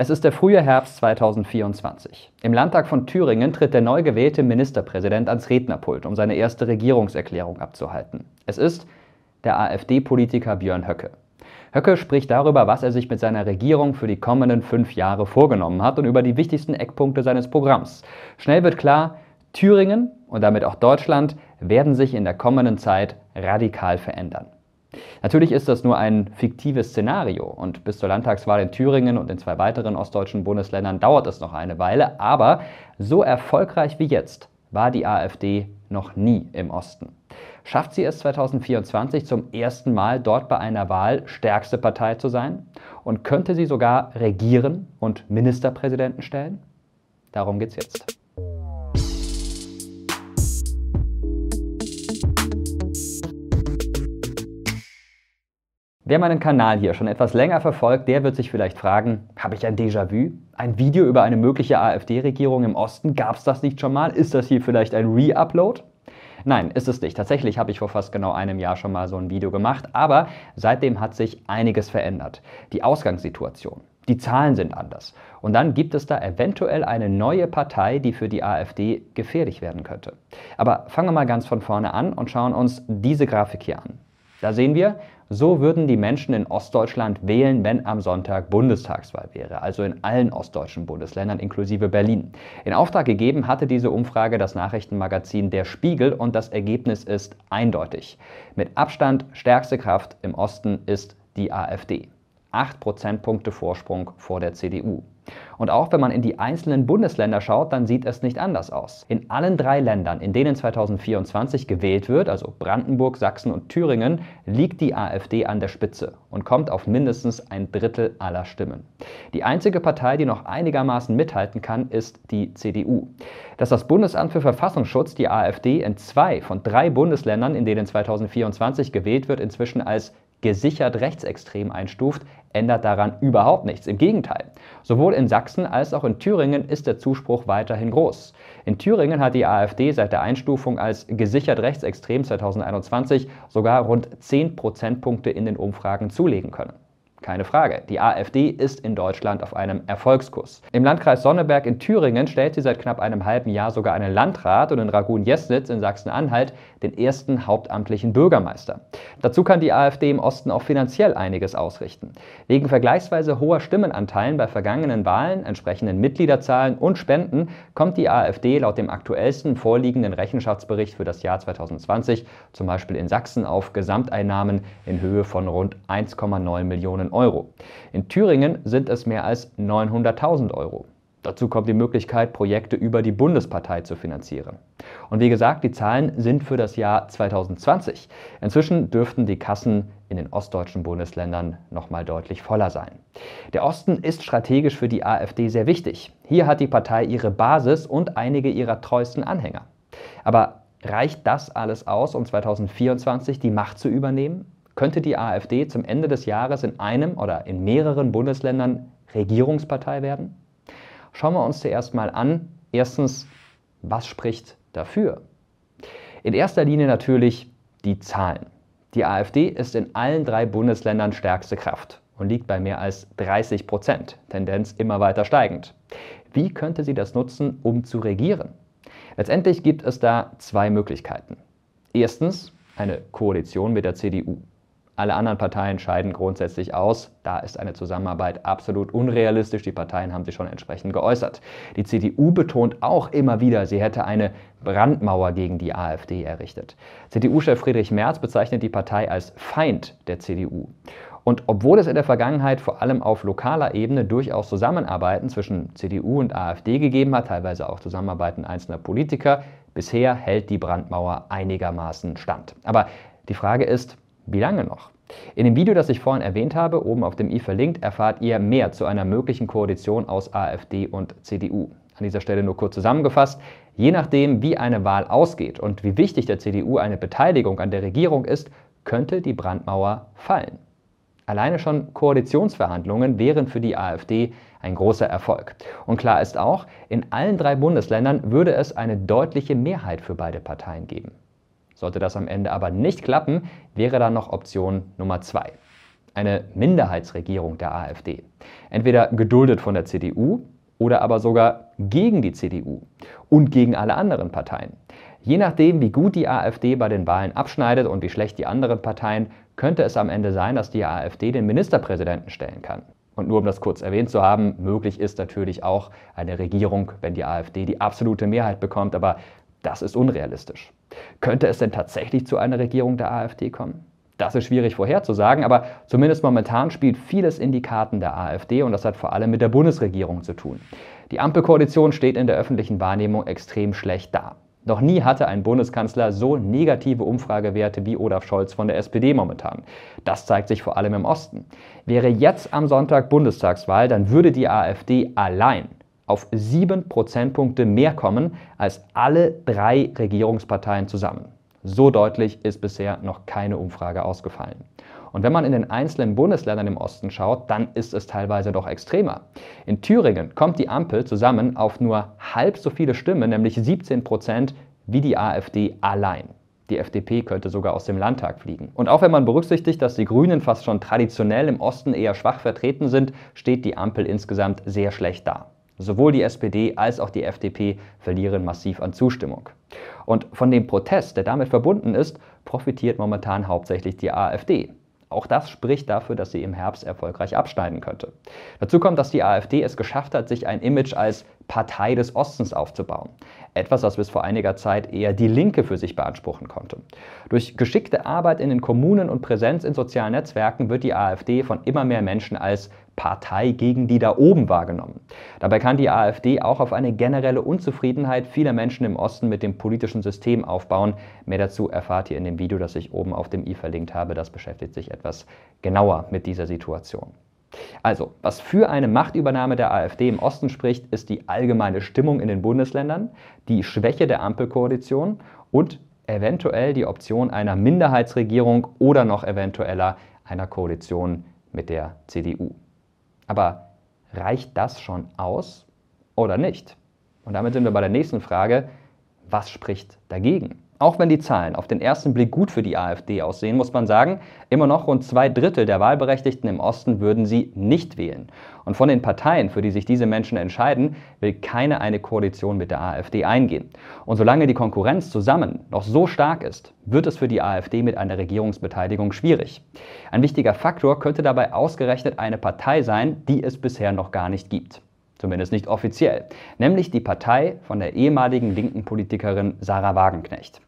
Es ist der frühe Herbst 2024. Im Landtag von Thüringen tritt der neu gewählte Ministerpräsident ans Rednerpult, um seine erste Regierungserklärung abzuhalten. Es ist der AfD-Politiker Björn Höcke. Höcke spricht darüber, was er sich mit seiner Regierung für die kommenden fünf Jahre vorgenommen hat und über die wichtigsten Eckpunkte seines Programms. Schnell wird klar, Thüringen und damit auch Deutschland werden sich in der kommenden Zeit radikal verändern. Natürlich ist das nur ein fiktives Szenario und bis zur Landtagswahl in Thüringen und in zwei weiteren ostdeutschen Bundesländern dauert es noch eine Weile, aber so erfolgreich wie jetzt war die AfD noch nie im Osten. Schafft sie es 2024 zum ersten Mal dort bei einer Wahl stärkste Partei zu sein? Und könnte sie sogar regieren und Ministerpräsidenten stellen? Darum geht's jetzt. Wer meinen Kanal hier schon etwas länger verfolgt, der wird sich vielleicht fragen, habe ich ein Déjà-vu? Ein Video über eine mögliche AfD-Regierung im Osten? Gab es das nicht schon mal? Ist das hier vielleicht ein Re-Upload? Nein, ist es nicht. Tatsächlich habe ich vor fast genau einem Jahr schon mal so ein Video gemacht, aber seitdem hat sich einiges verändert. Die Ausgangssituation, die Zahlen sind anders. Und dann gibt es da eventuell eine neue Partei, die für die AfD gefährlich werden könnte. Aber fangen wir mal ganz von vorne an und schauen uns diese Grafik hier an. Da sehen wir, so würden die Menschen in Ostdeutschland wählen, wenn am Sonntag Bundestagswahl wäre, also in allen ostdeutschen Bundesländern inklusive Berlin. In Auftrag gegeben hatte diese Umfrage das Nachrichtenmagazin Der Spiegel und das Ergebnis ist eindeutig. Mit Abstand stärkste Kraft im Osten ist die AfD. Acht Prozentpunkte Vorsprung vor der CDU. Und auch wenn man in die einzelnen Bundesländer schaut, dann sieht es nicht anders aus. In allen drei Ländern, in denen 2024 gewählt wird, also Brandenburg, Sachsen und Thüringen, liegt die AfD an der Spitze und kommt auf mindestens ein Drittel aller Stimmen. Die einzige Partei, die noch einigermaßen mithalten kann, ist die CDU. Dass das Bundesamt für Verfassungsschutz die AfD in zwei von drei Bundesländern, in denen 2024 gewählt wird, inzwischen als gesichert rechtsextrem einstuft, ändert daran überhaupt nichts. Im Gegenteil. Sowohl in Sachsen als auch in Thüringen ist der Zuspruch weiterhin groß. In Thüringen hat die AfD seit der Einstufung als gesichert rechtsextrem 2021 sogar rund 10 Prozentpunkte in den Umfragen zulegen können. Keine Frage, die AfD ist in Deutschland auf einem Erfolgskurs. Im Landkreis Sonneberg in Thüringen stellt sie seit knapp einem halben Jahr sogar einen Landrat und in Ragun-Jesnitz in Sachsen-Anhalt den ersten hauptamtlichen Bürgermeister. Dazu kann die AfD im Osten auch finanziell einiges ausrichten. Wegen vergleichsweise hoher Stimmenanteilen bei vergangenen Wahlen, entsprechenden Mitgliederzahlen und Spenden kommt die AfD laut dem aktuellsten vorliegenden Rechenschaftsbericht für das Jahr 2020 zum Beispiel in Sachsen auf Gesamteinnahmen in Höhe von rund 1,9 Millionen Millionen Euro. In Thüringen sind es mehr als 900.000 Euro. Dazu kommt die Möglichkeit, Projekte über die Bundespartei zu finanzieren. Und wie gesagt, die Zahlen sind für das Jahr 2020. Inzwischen dürften die Kassen in den ostdeutschen Bundesländern noch mal deutlich voller sein. Der Osten ist strategisch für die AfD sehr wichtig. Hier hat die Partei ihre Basis und einige ihrer treuesten Anhänger. Aber reicht das alles aus, um 2024 die Macht zu übernehmen? könnte die AfD zum Ende des Jahres in einem oder in mehreren Bundesländern Regierungspartei werden? Schauen wir uns zuerst mal an. Erstens, was spricht dafür? In erster Linie natürlich die Zahlen. Die AfD ist in allen drei Bundesländern stärkste Kraft und liegt bei mehr als 30 Prozent, Tendenz immer weiter steigend. Wie könnte sie das nutzen, um zu regieren? Letztendlich gibt es da zwei Möglichkeiten. Erstens eine Koalition mit der CDU. Alle anderen Parteien scheiden grundsätzlich aus. Da ist eine Zusammenarbeit absolut unrealistisch. Die Parteien haben sich schon entsprechend geäußert. Die CDU betont auch immer wieder, sie hätte eine Brandmauer gegen die AfD errichtet. CDU-Chef Friedrich Merz bezeichnet die Partei als Feind der CDU. Und obwohl es in der Vergangenheit vor allem auf lokaler Ebene durchaus Zusammenarbeiten zwischen CDU und AfD gegeben hat, teilweise auch Zusammenarbeiten einzelner Politiker, bisher hält die Brandmauer einigermaßen stand. Aber die Frage ist, wie lange noch? In dem Video, das ich vorhin erwähnt habe, oben auf dem i verlinkt, erfahrt ihr mehr zu einer möglichen Koalition aus AfD und CDU. An dieser Stelle nur kurz zusammengefasst, je nachdem, wie eine Wahl ausgeht und wie wichtig der CDU eine Beteiligung an der Regierung ist, könnte die Brandmauer fallen. Alleine schon Koalitionsverhandlungen wären für die AfD ein großer Erfolg. Und klar ist auch, in allen drei Bundesländern würde es eine deutliche Mehrheit für beide Parteien geben. Sollte das am Ende aber nicht klappen, wäre dann noch Option Nummer zwei eine Minderheitsregierung der AfD. Entweder geduldet von der CDU oder aber sogar gegen die CDU und gegen alle anderen Parteien. Je nachdem, wie gut die AfD bei den Wahlen abschneidet und wie schlecht die anderen Parteien, könnte es am Ende sein, dass die AfD den Ministerpräsidenten stellen kann. Und nur um das kurz erwähnt zu haben, möglich ist natürlich auch eine Regierung, wenn die AfD die absolute Mehrheit bekommt, aber das ist unrealistisch. Könnte es denn tatsächlich zu einer Regierung der AfD kommen? Das ist schwierig vorherzusagen, aber zumindest momentan spielt vieles in die Karten der AfD und das hat vor allem mit der Bundesregierung zu tun. Die Ampelkoalition steht in der öffentlichen Wahrnehmung extrem schlecht da. Noch nie hatte ein Bundeskanzler so negative Umfragewerte wie Olaf Scholz von der SPD momentan. Das zeigt sich vor allem im Osten. Wäre jetzt am Sonntag Bundestagswahl, dann würde die AfD allein auf sieben Prozentpunkte mehr kommen als alle drei Regierungsparteien zusammen. So deutlich ist bisher noch keine Umfrage ausgefallen. Und wenn man in den einzelnen Bundesländern im Osten schaut, dann ist es teilweise doch extremer. In Thüringen kommt die Ampel zusammen auf nur halb so viele Stimmen, nämlich 17 Prozent, wie die AfD allein. Die FDP könnte sogar aus dem Landtag fliegen. Und auch wenn man berücksichtigt, dass die Grünen fast schon traditionell im Osten eher schwach vertreten sind, steht die Ampel insgesamt sehr schlecht da. Sowohl die SPD als auch die FDP verlieren massiv an Zustimmung. Und von dem Protest, der damit verbunden ist, profitiert momentan hauptsächlich die AfD. Auch das spricht dafür, dass sie im Herbst erfolgreich abschneiden könnte. Dazu kommt, dass die AfD es geschafft hat, sich ein Image als Partei des Ostens aufzubauen. Etwas, was bis vor einiger Zeit eher die Linke für sich beanspruchen konnte. Durch geschickte Arbeit in den Kommunen und Präsenz in sozialen Netzwerken wird die AfD von immer mehr Menschen als Partei gegen die da oben wahrgenommen. Dabei kann die AfD auch auf eine generelle Unzufriedenheit vieler Menschen im Osten mit dem politischen System aufbauen. Mehr dazu erfahrt ihr in dem Video, das ich oben auf dem i verlinkt habe. Das beschäftigt sich etwas genauer mit dieser Situation. Also, was für eine Machtübernahme der AfD im Osten spricht, ist die allgemeine Stimmung in den Bundesländern, die Schwäche der Ampelkoalition und eventuell die Option einer Minderheitsregierung oder noch eventueller einer Koalition mit der CDU. Aber reicht das schon aus oder nicht? Und damit sind wir bei der nächsten Frage, was spricht dagegen? Auch wenn die Zahlen auf den ersten Blick gut für die AfD aussehen, muss man sagen, immer noch rund zwei Drittel der Wahlberechtigten im Osten würden sie nicht wählen. Und von den Parteien, für die sich diese Menschen entscheiden, will keine eine Koalition mit der AfD eingehen. Und solange die Konkurrenz zusammen noch so stark ist, wird es für die AfD mit einer Regierungsbeteiligung schwierig. Ein wichtiger Faktor könnte dabei ausgerechnet eine Partei sein, die es bisher noch gar nicht gibt. Zumindest nicht offiziell. Nämlich die Partei von der ehemaligen linken Politikerin Sarah Wagenknecht.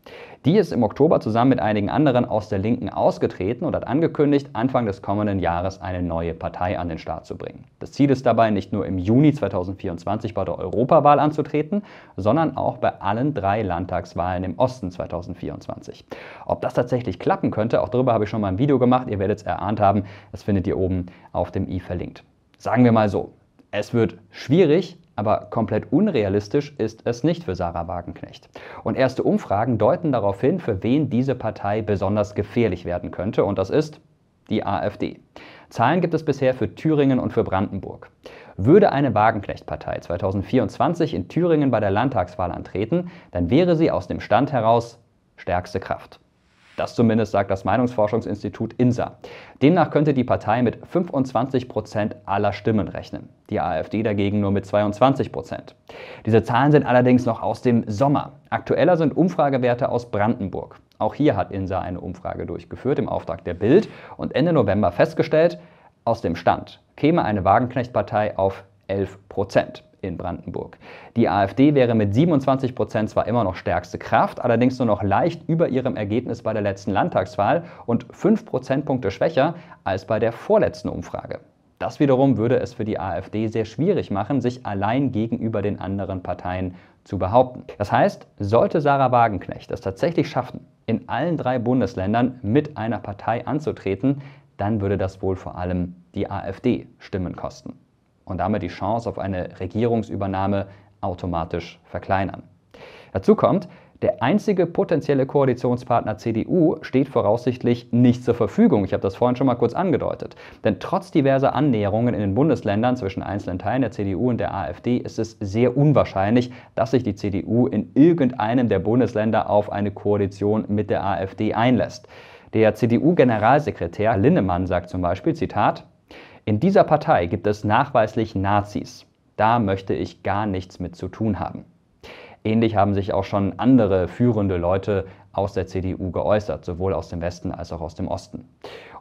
Die ist im Oktober zusammen mit einigen anderen aus der Linken ausgetreten und hat angekündigt, Anfang des kommenden Jahres eine neue Partei an den Start zu bringen. Das Ziel ist dabei, nicht nur im Juni 2024 bei der Europawahl anzutreten, sondern auch bei allen drei Landtagswahlen im Osten 2024. Ob das tatsächlich klappen könnte, auch darüber habe ich schon mal ein Video gemacht. Ihr werdet es erahnt haben. Das findet ihr oben auf dem i verlinkt. Sagen wir mal so, es wird schwierig, aber komplett unrealistisch ist es nicht für Sarah Wagenknecht. Und erste Umfragen deuten darauf hin, für wen diese Partei besonders gefährlich werden könnte, und das ist die AfD. Zahlen gibt es bisher für Thüringen und für Brandenburg. Würde eine Wagenknecht-Partei 2024 in Thüringen bei der Landtagswahl antreten, dann wäre sie aus dem Stand heraus stärkste Kraft. Das zumindest sagt das Meinungsforschungsinstitut INSA. Demnach könnte die Partei mit 25 Prozent aller Stimmen rechnen, die AfD dagegen nur mit 22 Prozent. Diese Zahlen sind allerdings noch aus dem Sommer. Aktueller sind Umfragewerte aus Brandenburg. Auch hier hat INSA eine Umfrage durchgeführt im Auftrag der Bild und Ende November festgestellt, aus dem Stand käme eine Wagenknechtpartei auf 11 Prozent in Brandenburg. Die AfD wäre mit 27 Prozent zwar immer noch stärkste Kraft, allerdings nur noch leicht über ihrem Ergebnis bei der letzten Landtagswahl und 5 Prozentpunkte schwächer als bei der vorletzten Umfrage. Das wiederum würde es für die AfD sehr schwierig machen, sich allein gegenüber den anderen Parteien zu behaupten. Das heißt, sollte Sarah Wagenknecht es tatsächlich schaffen, in allen drei Bundesländern mit einer Partei anzutreten, dann würde das wohl vor allem die AfD Stimmen kosten und damit die Chance auf eine Regierungsübernahme automatisch verkleinern. Dazu kommt, der einzige potenzielle Koalitionspartner CDU steht voraussichtlich nicht zur Verfügung. Ich habe das vorhin schon mal kurz angedeutet. Denn trotz diverser Annäherungen in den Bundesländern zwischen einzelnen Teilen der CDU und der AfD ist es sehr unwahrscheinlich, dass sich die CDU in irgendeinem der Bundesländer auf eine Koalition mit der AfD einlässt. Der CDU-Generalsekretär Linnemann sagt zum Beispiel, Zitat, in dieser Partei gibt es nachweislich Nazis. Da möchte ich gar nichts mit zu tun haben. Ähnlich haben sich auch schon andere führende Leute aus der CDU geäußert, sowohl aus dem Westen als auch aus dem Osten.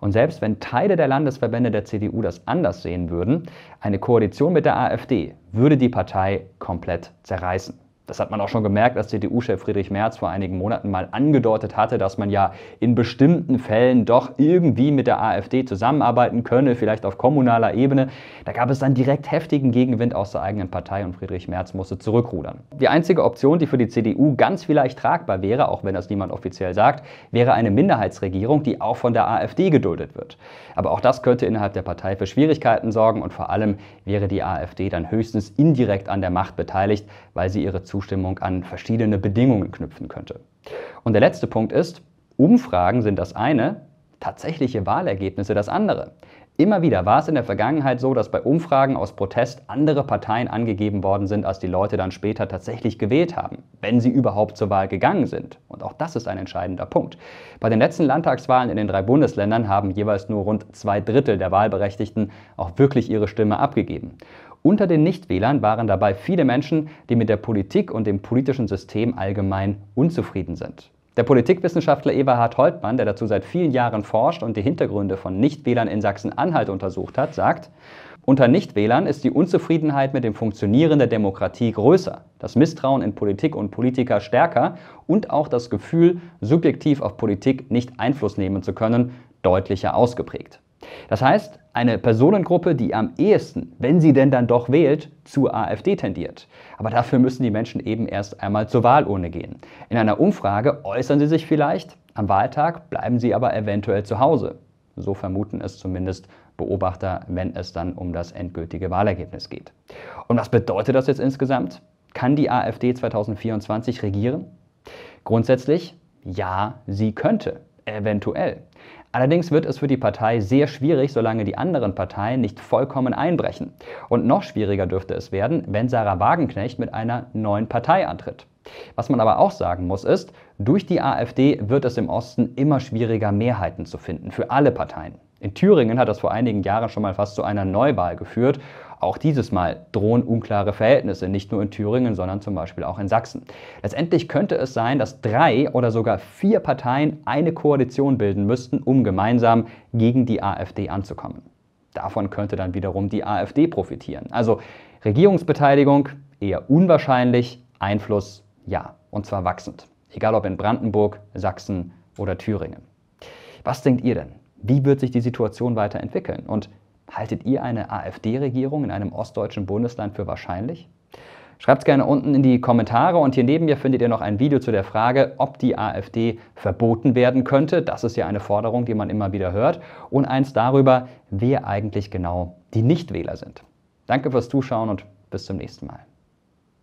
Und selbst wenn Teile der Landesverbände der CDU das anders sehen würden, eine Koalition mit der AfD würde die Partei komplett zerreißen. Das hat man auch schon gemerkt, als CDU-Chef Friedrich Merz vor einigen Monaten mal angedeutet hatte, dass man ja in bestimmten Fällen doch irgendwie mit der AfD zusammenarbeiten könne, vielleicht auf kommunaler Ebene. Da gab es dann direkt heftigen Gegenwind aus der eigenen Partei und Friedrich Merz musste zurückrudern. Die einzige Option, die für die CDU ganz vielleicht tragbar wäre, auch wenn das niemand offiziell sagt, wäre eine Minderheitsregierung, die auch von der AfD geduldet wird. Aber auch das könnte innerhalb der Partei für Schwierigkeiten sorgen und vor allem wäre die AfD dann höchstens indirekt an der Macht beteiligt, weil sie ihre Zuschauer Zustimmung an verschiedene Bedingungen knüpfen könnte. Und der letzte Punkt ist, Umfragen sind das eine, tatsächliche Wahlergebnisse das andere. Immer wieder war es in der Vergangenheit so, dass bei Umfragen aus Protest andere Parteien angegeben worden sind, als die Leute dann später tatsächlich gewählt haben, wenn sie überhaupt zur Wahl gegangen sind. Und auch das ist ein entscheidender Punkt. Bei den letzten Landtagswahlen in den drei Bundesländern haben jeweils nur rund zwei Drittel der Wahlberechtigten auch wirklich ihre Stimme abgegeben. Unter den Nichtwählern waren dabei viele Menschen, die mit der Politik und dem politischen System allgemein unzufrieden sind. Der Politikwissenschaftler Eberhard Holtmann, der dazu seit vielen Jahren forscht und die Hintergründe von Nichtwählern in Sachsen-Anhalt untersucht hat, sagt, unter Nichtwählern ist die Unzufriedenheit mit dem Funktionieren der Demokratie größer, das Misstrauen in Politik und Politiker stärker und auch das Gefühl, subjektiv auf Politik nicht Einfluss nehmen zu können, deutlicher ausgeprägt. Das heißt, eine Personengruppe, die am ehesten, wenn sie denn dann doch wählt, zur AfD tendiert. Aber dafür müssen die Menschen eben erst einmal zur Wahlurne gehen. In einer Umfrage äußern sie sich vielleicht, am Wahltag bleiben sie aber eventuell zu Hause. So vermuten es zumindest Beobachter, wenn es dann um das endgültige Wahlergebnis geht. Und was bedeutet das jetzt insgesamt? Kann die AfD 2024 regieren? Grundsätzlich, ja, sie könnte, eventuell. Allerdings wird es für die Partei sehr schwierig, solange die anderen Parteien nicht vollkommen einbrechen. Und noch schwieriger dürfte es werden, wenn Sarah Wagenknecht mit einer neuen Partei antritt. Was man aber auch sagen muss ist, durch die AfD wird es im Osten immer schwieriger, Mehrheiten zu finden für alle Parteien. In Thüringen hat das vor einigen Jahren schon mal fast zu einer Neuwahl geführt auch dieses Mal drohen unklare Verhältnisse, nicht nur in Thüringen, sondern zum Beispiel auch in Sachsen. Letztendlich könnte es sein, dass drei oder sogar vier Parteien eine Koalition bilden müssten, um gemeinsam gegen die AfD anzukommen. Davon könnte dann wiederum die AfD profitieren. Also Regierungsbeteiligung eher unwahrscheinlich, Einfluss ja, und zwar wachsend. Egal ob in Brandenburg, Sachsen oder Thüringen. Was denkt ihr denn? Wie wird sich die Situation weiterentwickeln? Und Haltet ihr eine AfD-Regierung in einem ostdeutschen Bundesland für wahrscheinlich? Schreibt es gerne unten in die Kommentare und hier neben mir findet ihr noch ein Video zu der Frage, ob die AfD verboten werden könnte. Das ist ja eine Forderung, die man immer wieder hört. Und eins darüber, wer eigentlich genau die Nichtwähler sind. Danke fürs Zuschauen und bis zum nächsten Mal.